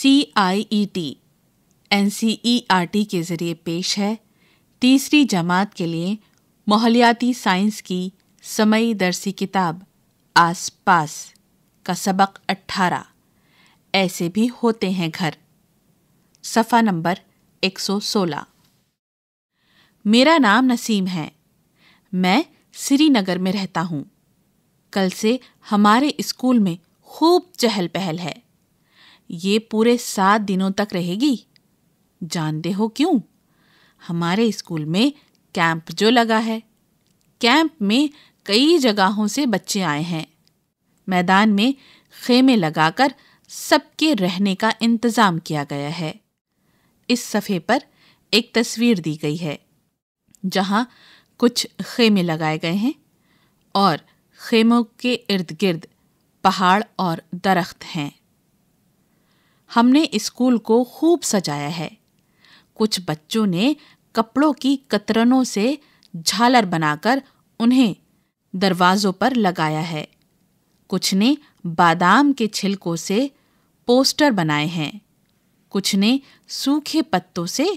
C I E T N C E R T के ज़रिए पेश है तीसरी जमात के लिए माहौलियाती साइंस की समय दरसी किताब आस पास का सबक अट्ठारह ऐसे भी होते हैं घर सफ़ा नंबर 116 मेरा नाम नसीम है मैं श्रीनगर में रहता हूँ कल से हमारे स्कूल में खूब चहल पहल है ये पूरे सात दिनों तक रहेगी जानते हो क्यों हमारे स्कूल में कैंप जो लगा है कैंप में कई जगहों से बच्चे आए हैं मैदान में खेमे लगाकर सबके रहने का इंतज़ाम किया गया है इस सफ़े पर एक तस्वीर दी गई है जहाँ कुछ खेमे लगाए गए हैं और खेमों के इर्द गिर्द पहाड़ और दरख्त हैं हमने स्कूल को खूब सजाया है कुछ बच्चों ने कपड़ों की कतरनों से झालर बनाकर उन्हें दरवाज़ों पर लगाया है कुछ ने बादाम के छिलकों से पोस्टर बनाए हैं कुछ ने सूखे पत्तों से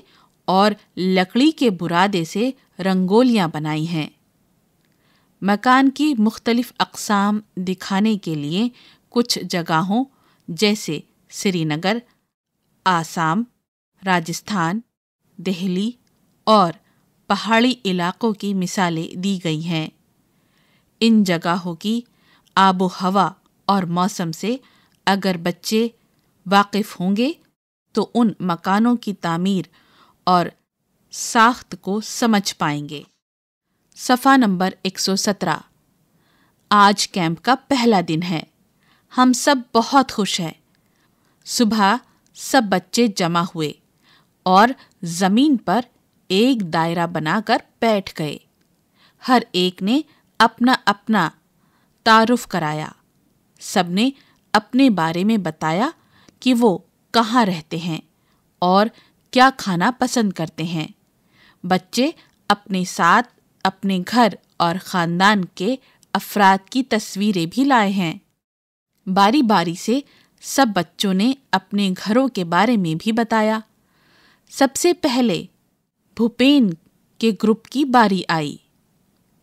और लकड़ी के बुरादे से रंगोलियां बनाई हैं मकान की मुख्तलिफ अकसाम दिखाने के लिए कुछ जगहों जैसे श्रीनगर आसाम राजस्थान दिल्ली और पहाड़ी इलाकों की मिसालें दी गई हैं इन जगहों की आबो हवा और मौसम से अगर बच्चे वाकिफ़ होंगे तो उन मकानों की तामीर और साख्त को समझ पाएंगे सफ़ा नंबर 117 आज कैंप का पहला दिन है हम सब बहुत खुश हैं सुबह सब बच्चे जमा हुए और जमीन पर एक दायरा बनाकर बैठ गए हर एक ने अपना अपना तारुफ कराया सबने अपने बारे में बताया कि वो कहाँ रहते हैं और क्या खाना पसंद करते हैं बच्चे अपने साथ अपने घर और ख़ानदान के अफराद की तस्वीरें भी लाए हैं बारी बारी से सब बच्चों ने अपने घरों के बारे में भी बताया सबसे पहले भूपेन के ग्रुप की बारी आई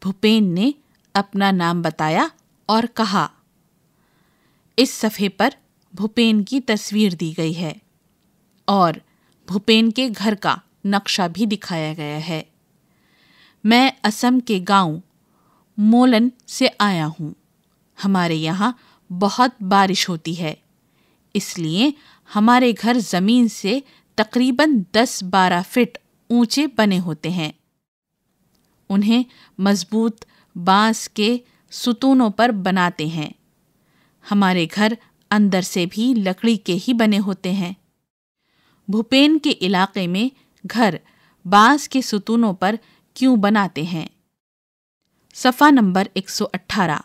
भूपेन ने अपना नाम बताया और कहा इस सफ़े पर भूपेन की तस्वीर दी गई है और भूपेन के घर का नक्शा भी दिखाया गया है मैं असम के गांव मोलन से आया हूँ हमारे यहाँ बहुत बारिश होती है इसलिए हमारे घर ज़मीन से तकरीबन दस बारह फिट ऊंचे बने होते हैं उन्हें मजबूत बांस के सुतूनों पर बनाते हैं हमारे घर अंदर से भी लकड़ी के ही बने होते हैं भूपेन के इलाके में घर बांस के सुतूनों पर क्यों बनाते हैं सफ़ा नंबर 118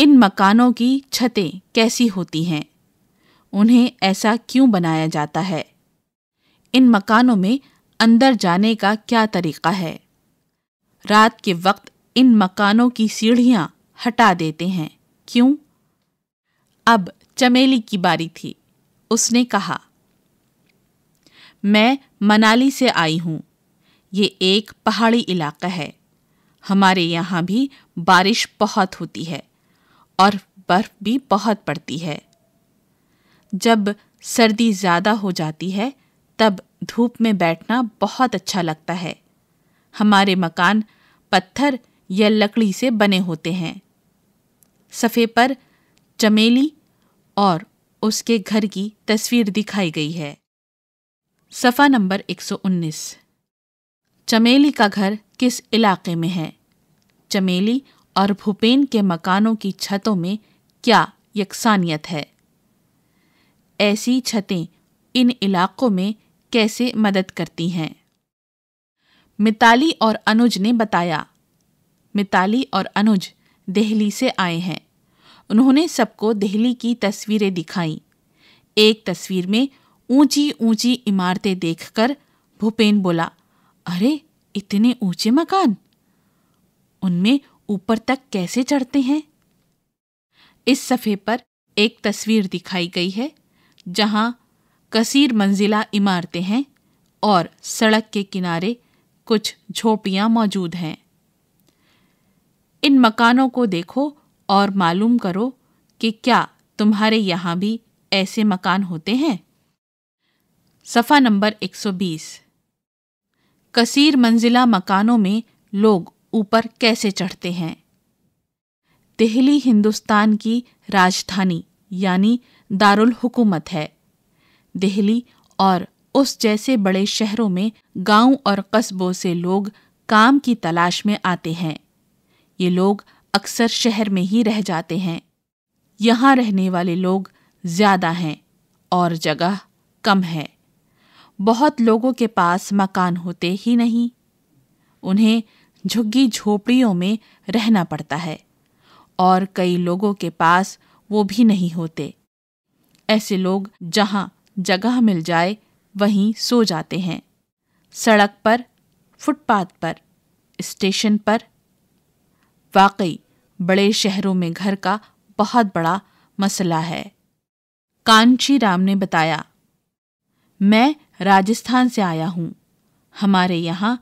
इन मकानों की छतें कैसी होती हैं उन्हें ऐसा क्यों बनाया जाता है इन मकानों में अंदर जाने का क्या तरीका है रात के वक्त इन मकानों की सीढ़ियां हटा देते हैं क्यों अब चमेली की बारी थी उसने कहा मैं मनाली से आई हूँ ये एक पहाड़ी इलाका है हमारे यहाँ भी बारिश बहुत होती है और बर्फ़ भी बहुत पड़ती है जब सर्दी ज़्यादा हो जाती है तब धूप में बैठना बहुत अच्छा लगता है हमारे मकान पत्थर या लकड़ी से बने होते हैं सफ़े पर चमेली और उसके घर की तस्वीर दिखाई गई है सफ़ा नंबर 119 चमेली का घर किस इलाके में है चमेली और भूपेन के मकानों की छतों में क्या यकसानियत है ऐसी छतें इन इलाकों में कैसे मदद करती हैं मिताली और अनुज ने बताया मिताली और अनुज दिल्ली से आए हैं उन्होंने सबको दिल्ली की तस्वीरें दिखाई एक तस्वीर में ऊंची ऊंची इमारतें देखकर भूपेन बोला अरे इतने ऊंचे मकान उनमें ऊपर तक कैसे चढ़ते हैं इस सफ़े पर एक तस्वीर दिखाई गई है जहां कसीर मंजिला इमारतें हैं और सड़क के किनारे कुछ झोपड़ियां मौजूद हैं इन मकानों को देखो और मालूम करो कि क्या तुम्हारे यहाँ भी ऐसे मकान होते हैं सफ़ा नंबर 120 कसीर मंजिला मकानों में लोग ऊपर कैसे चढ़ते हैं दिल्ली हिंदुस्तान की राजधानी यानी दारुल हुकूमत है दिल्ली और उस जैसे बड़े शहरों में गांव और कस्बों से लोग काम की तलाश में आते हैं ये लोग अक्सर शहर में ही रह जाते हैं यहाँ रहने वाले लोग ज़्यादा हैं और जगह कम है बहुत लोगों के पास मकान होते ही नहीं उन्हें झुग्गी झोपड़ियों में रहना पड़ता है और कई लोगों के पास वो भी नहीं होते ऐसे लोग जहां जगह मिल जाए वहीं सो जाते हैं सड़क पर फुटपाथ पर स्टेशन पर वाकई बड़े शहरों में घर का बहुत बड़ा मसला है कांची राम ने बताया मैं राजस्थान से आया हूँ हमारे यहाँ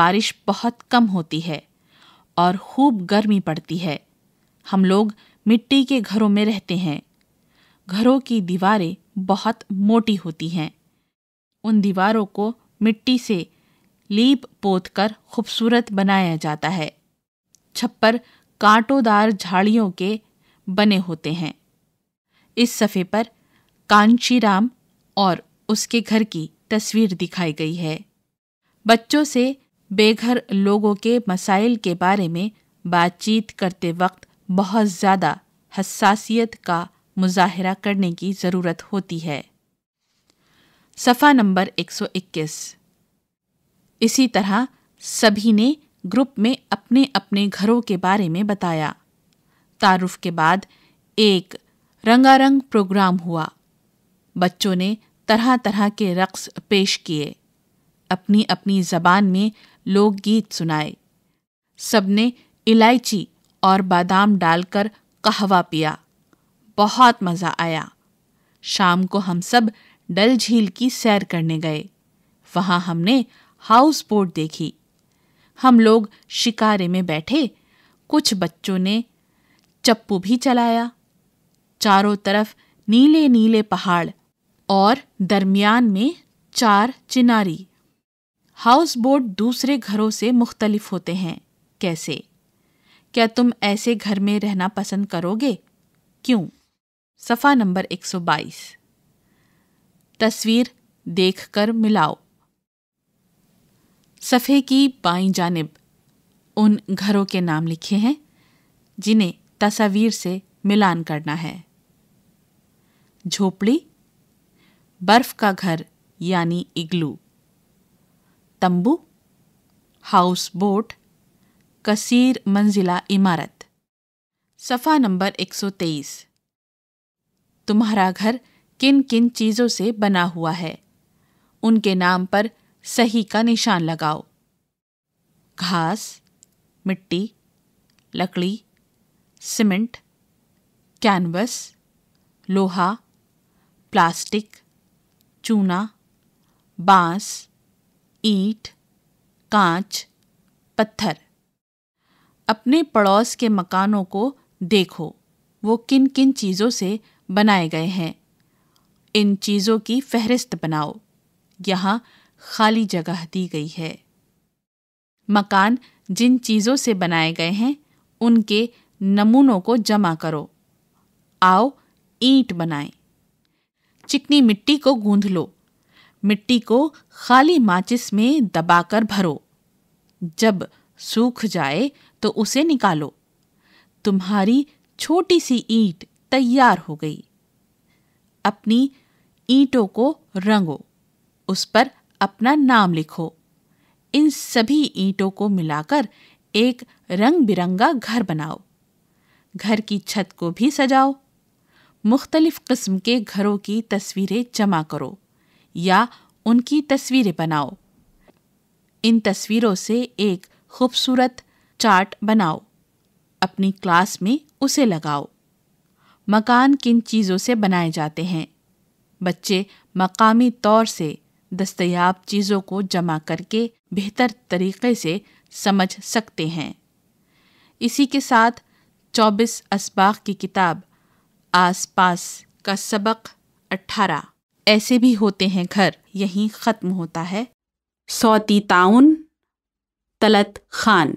बारिश बहुत कम होती है और खूब गर्मी पड़ती है हम लोग मिट्टी के घरों में रहते हैं घरों की दीवारें बहुत मोटी होती हैं उन दीवारों को मिट्टी से लीप पोत कर खूबसूरत बनाया जाता है छप्पर कांटोदार झाड़ियों के बने होते हैं इस सफ़े पर कांशीराम और उसके घर की तस्वीर दिखाई गई है बच्चों से बेघर लोगों के मसाइल के बारे में बातचीत करते वक्त बहुत ज़्यादा हसासीत का मुजाहरा करने की ज़रूरत होती है सफ़ा नंबर 121 इसी तरह सभी ने ग्रुप में अपने अपने घरों के बारे में बताया तारुफ के बाद एक रंगारंग प्रोग्राम हुआ बच्चों ने तरह तरह के रक्स पेश किए अपनी अपनी जबान में लोकगीत सुनाए सबने इलायची और बादाम डालकर कहवा पिया बहुत मज़ा आया शाम को हम सब डल झील की सैर करने गए वहाँ हमने हाउस बोट देखी हम लोग शिकारे में बैठे कुछ बच्चों ने चप्पू भी चलाया चारों तरफ नीले नीले पहाड़ और दरमियान में चार चिनारी हाउस बोट दूसरे घरों से मुख्तलिफ होते हैं कैसे क्या तुम ऐसे घर में रहना पसंद करोगे क्यों सफ़ा नंबर 122 तस्वीर देखकर मिलाओ सफ़े की बाई जानब उन घरों के नाम लिखे हैं जिन्हें तस्वीर से मिलान करना है झोपड़ी बर्फ का घर यानी इग्लू तंबू हाउस बोट कसीर मंजिला इमारत सफ़ा नंबर 123 तुम्हारा घर किन किन चीज़ों से बना हुआ है उनके नाम पर सही का निशान लगाओ घास मिट्टी लकड़ी सीमेंट कैनवस लोहा प्लास्टिक चूना बांस ईट कांच पत्थर अपने पड़ोस के मकानों को देखो वो किन किन चीज़ों से बनाए गए हैं इन चीज़ों की फहरिस्त बनाओ यहाँ खाली जगह दी गई है मकान जिन चीज़ों से बनाए गए हैं उनके नमूनों को जमा करो आओ ईंट बनाएं। चिकनी मिट्टी को गूंध लो मिट्टी को खाली माचिस में दबाकर भरो जब सूख जाए तो उसे निकालो तुम्हारी छोटी सी ईंट तैयार हो गई अपनी ईंटों को रंगो उस पर अपना नाम लिखो इन सभी ईंटों को मिलाकर एक रंग बिरंगा घर बनाओ घर की छत को भी सजाओ मुख्तलिफ़ किस्म के घरों की तस्वीरें जमा करो या उनकी तस्वीरें बनाओ इन तस्वीरों से एक खूबसूरत चार्ट बनाओ अपनी क्लास में उसे लगाओ मकान किन चीज़ों से बनाए जाते हैं बच्चे मकामी तौर से दस्तयाब चीज़ों को जमा करके बेहतर तरीके से समझ सकते हैं इसी के साथ 24 असबाक की किताब आसपास का सबक 18 ऐसे भी होते हैं घर यहीं ख़त्म होता है सौती ताउन तलत खान